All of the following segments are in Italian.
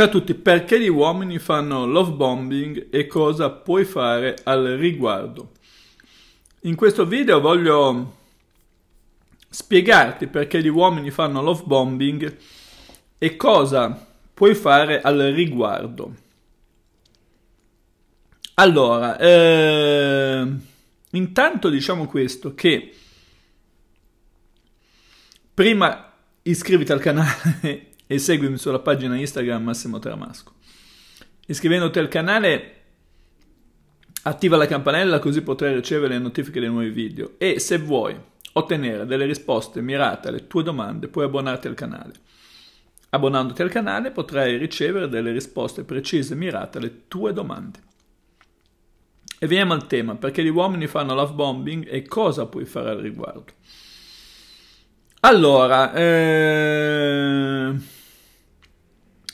Ciao a tutti, perché gli uomini fanno love bombing e cosa puoi fare al riguardo? In questo video voglio spiegarti perché gli uomini fanno love bombing e cosa puoi fare al riguardo. Allora, eh, intanto diciamo questo che prima iscriviti al canale e seguimi sulla pagina Instagram Massimo Tramasco. Iscrivendoti al canale attiva la campanella così potrai ricevere le notifiche dei nuovi video e se vuoi ottenere delle risposte mirate alle tue domande puoi abbonarti al canale. Abbonandoti al canale potrai ricevere delle risposte precise e mirate alle tue domande. E veniamo al tema, perché gli uomini fanno love bombing e cosa puoi fare al riguardo? Allora, eh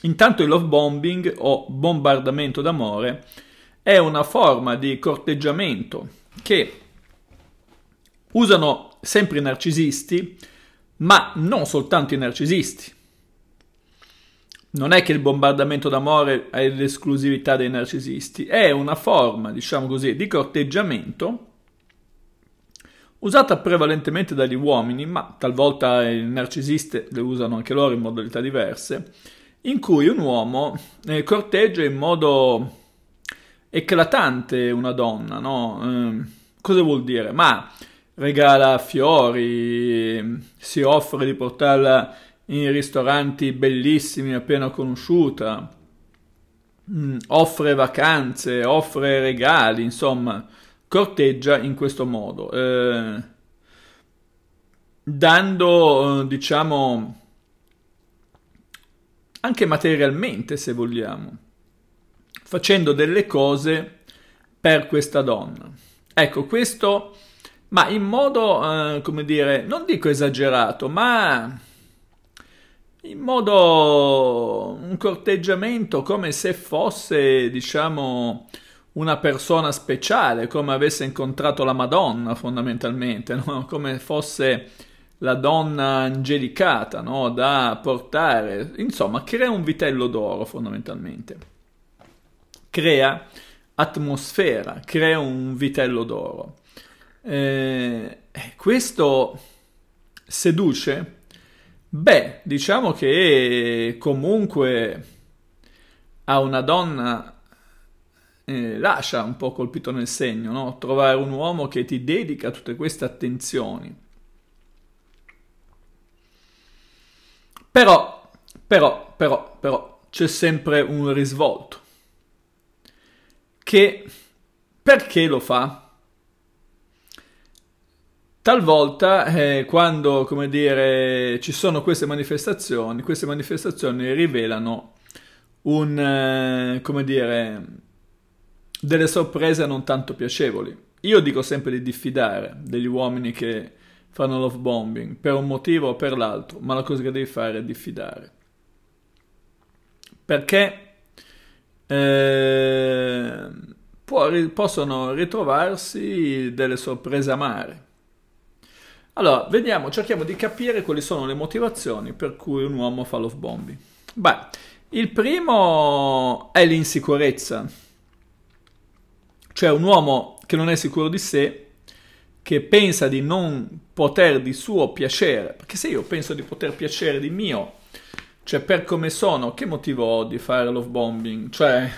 Intanto il love bombing o bombardamento d'amore è una forma di corteggiamento che usano sempre i narcisisti, ma non soltanto i narcisisti. Non è che il bombardamento d'amore è l'esclusività dei narcisisti, è una forma, diciamo così, di corteggiamento usata prevalentemente dagli uomini, ma talvolta i narcisisti le usano anche loro in modalità diverse in cui un uomo eh, corteggia in modo eclatante una donna, no? Eh, cosa vuol dire? Ma regala fiori, si offre di portarla in ristoranti bellissimi appena conosciuta, mh, mm, offre vacanze, offre regali, insomma, corteggia in questo modo, eh, dando, eh, diciamo, anche materialmente se vogliamo, facendo delle cose per questa donna. Ecco, questo, ma in modo, eh, come dire, non dico esagerato, ma in modo un corteggiamento come se fosse, diciamo, una persona speciale, come avesse incontrato la Madonna fondamentalmente, no? come fosse la donna angelicata no? da portare, insomma, crea un vitello d'oro fondamentalmente. Crea atmosfera, crea un vitello d'oro. Eh, eh, questo seduce? Beh, diciamo che comunque a una donna eh, lascia un po' colpito nel segno, no? Trovare un uomo che ti dedica tutte queste attenzioni Però, però, però, però, c'è sempre un risvolto. Che perché lo fa? Talvolta, eh, quando come dire, ci sono queste manifestazioni, queste manifestazioni rivelano un, eh, come dire, delle sorprese non tanto piacevoli. Io dico sempre di diffidare degli uomini che fanno love bombing per un motivo o per l'altro, ma la cosa che devi fare è diffidare. Perché eh, può, possono ritrovarsi delle sorprese amare. Allora, vediamo, cerchiamo di capire quali sono le motivazioni per cui un uomo fa love bombing. Beh, il primo è l'insicurezza. Cioè un uomo che non è sicuro di sé che pensa di non poter di suo piacere, perché se io penso di poter piacere di mio, cioè per come sono, che motivo ho di fare love bombing? Cioè,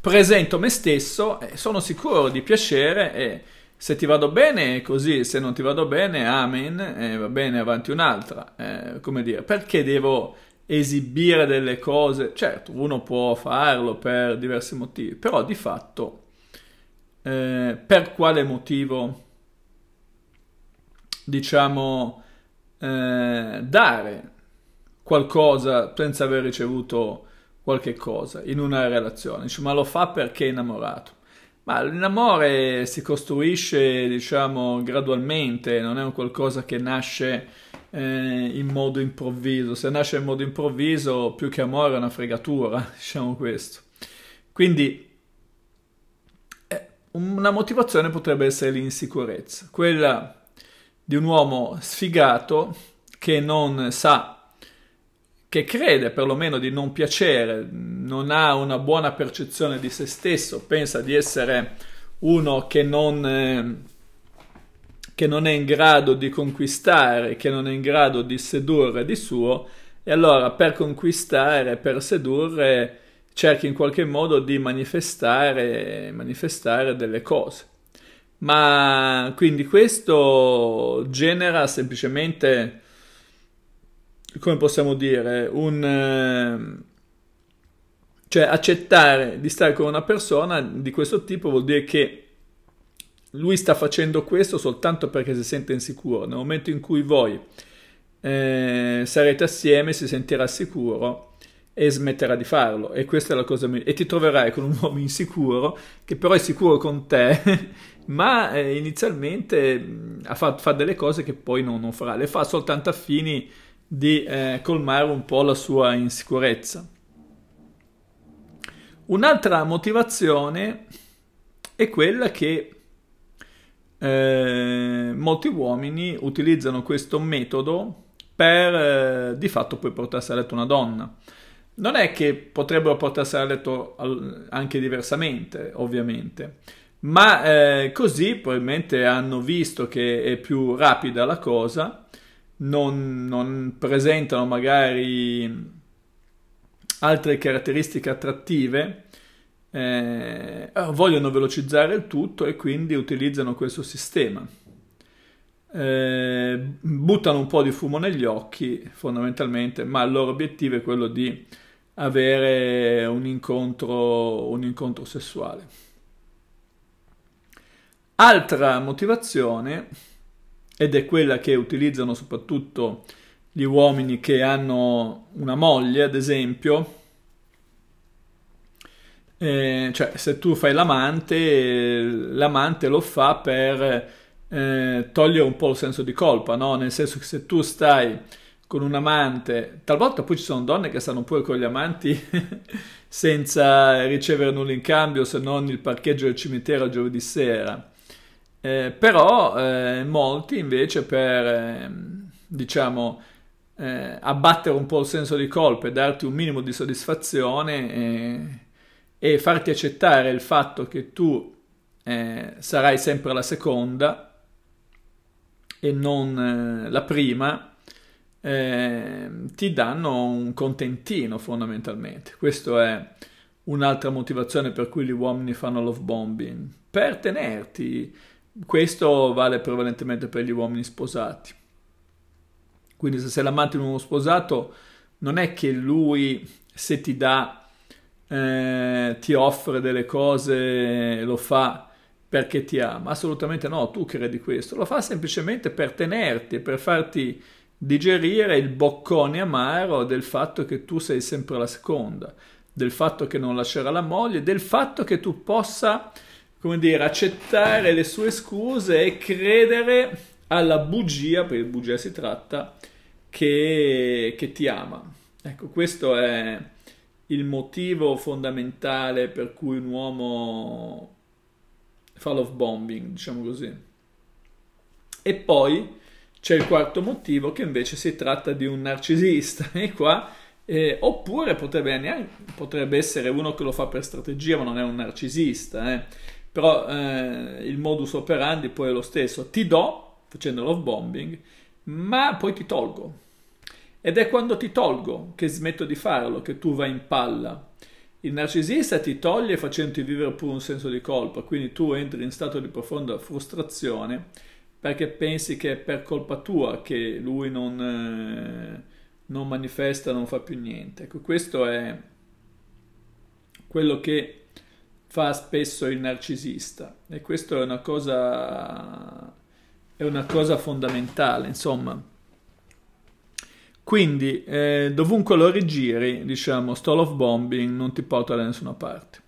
presento me stesso, e sono sicuro di piacere e se ti vado bene è così, se non ti vado bene, amen, e va bene, avanti un'altra. Eh, come dire, perché devo esibire delle cose? Certo, uno può farlo per diversi motivi, però di fatto eh, per quale motivo diciamo eh, dare qualcosa senza aver ricevuto qualche cosa in una relazione. Dice, ma lo fa perché è innamorato. Ma l'amore si costruisce, diciamo, gradualmente, non è un qualcosa che nasce eh, in modo improvviso. Se nasce in modo improvviso, più che amore è una fregatura, diciamo questo. Quindi una motivazione potrebbe essere l'insicurezza, quella di un uomo sfigato che non sa, che crede perlomeno di non piacere, non ha una buona percezione di se stesso, pensa di essere uno che non, eh, che non è in grado di conquistare, che non è in grado di sedurre di suo, e allora per conquistare, per sedurre, cerchi in qualche modo di manifestare, manifestare delle cose. Ma quindi questo genera semplicemente, come possiamo dire, un... Eh, cioè accettare di stare con una persona di questo tipo vuol dire che lui sta facendo questo soltanto perché si sente insicuro. Nel momento in cui voi eh, sarete assieme si sentirà sicuro e smetterà di farlo e questa è la cosa migliore e ti troverai con un uomo insicuro che però è sicuro con te ma eh, inizialmente fa, fa, delle cose che poi non, non, farà le fa soltanto a fini di eh, colmare un po' la sua insicurezza un'altra motivazione è quella che eh, molti uomini utilizzano questo metodo per eh, di fatto poi portarsi a letto una donna non è che potrebbero portarsi a letto anche diversamente, ovviamente, ma eh, così probabilmente hanno visto che è più rapida la cosa, non, non presentano magari altre caratteristiche attrattive, eh, vogliono velocizzare il tutto e quindi utilizzano questo sistema. Eh, buttano un po' di fumo negli occhi fondamentalmente, ma il loro obiettivo è quello di avere un incontro, un incontro sessuale. Altra motivazione, ed è quella che utilizzano soprattutto gli uomini che hanno una moglie, ad esempio, eh, cioè se tu fai l'amante, l'amante lo fa per eh, togliere un po' il senso di colpa, no? nel senso che se tu stai con un amante, talvolta poi ci sono donne che stanno pure con gli amanti senza ricevere nulla in cambio se non il parcheggio del cimitero il giovedì sera. Eh, però eh, molti invece per, ehm, diciamo, eh, diciamo, abbattere un po' il senso di colpa e darti un minimo di soddisfazione eh, e farti accettare il fatto che tu eh, sarai sempre la seconda e non eh, la prima, eh, ti danno un contentino fondamentalmente. Questa è un'altra motivazione per cui gli uomini fanno love bombing, per tenerti. Questo vale prevalentemente per gli uomini sposati. Quindi se sei l'amante di uno sposato, non è che lui se ti dà, eh, ti offre delle cose, lo fa perché ti ama. Assolutamente no, tu credi questo. Lo fa semplicemente per tenerti, per farti digerire il boccone amaro del fatto che tu sei sempre la seconda, del fatto che non lascerà la moglie, del fatto che tu possa, come dire, accettare le sue scuse e credere alla bugia, perché bugia si tratta, che, che ti ama. Ecco, questo è il motivo fondamentale per cui un uomo fa love bombing, diciamo così. E poi c'è il quarto motivo che invece si tratta di un narcisista e qua eh, oppure potrebbe, potrebbe, essere uno che lo fa per strategia, ma non è un narcisista. Eh. Però eh, il modus operandi poi è lo stesso: ti do facendo love bombing, ma poi ti tolgo. Ed è quando ti tolgo che smetto di farlo che tu vai in palla. Il narcisista ti toglie facendoti vivere pure un senso di colpa, quindi tu entri in stato di profonda frustrazione perché pensi che è per colpa tua che lui non, eh, non manifesta, non fa più niente. Ecco, questo è quello che fa spesso il narcisista e questo è una cosa, è una cosa fondamentale, insomma. Quindi, eh, dovunque lo rigiri, diciamo, stall of bombing non ti porta da nessuna parte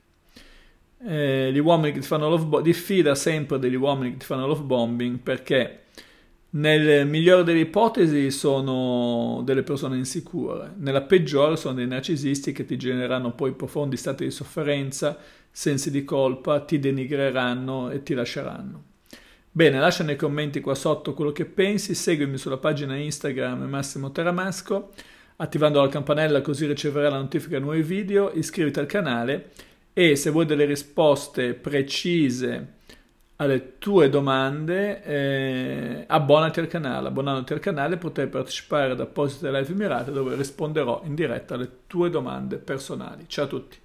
eh, gli uomini che ti fanno love bombing, diffida sempre degli uomini che ti fanno love bombing perché nel migliore delle ipotesi sono delle persone insicure, nella peggiore sono dei narcisisti che ti genereranno poi profondi stati di sofferenza, sensi di colpa, ti denigreranno e ti lasceranno. Bene, lascia nei commenti qua sotto quello che pensi, seguimi sulla pagina Instagram Massimo Teramasco, attivando la campanella così riceverai la notifica di nuovi video, iscriviti al canale e se vuoi delle risposte precise alle tue domande, eh, abbonati al canale. Abbonandoti al canale potrai partecipare ad apposite live mirate dove risponderò in diretta alle tue domande personali. Ciao a tutti!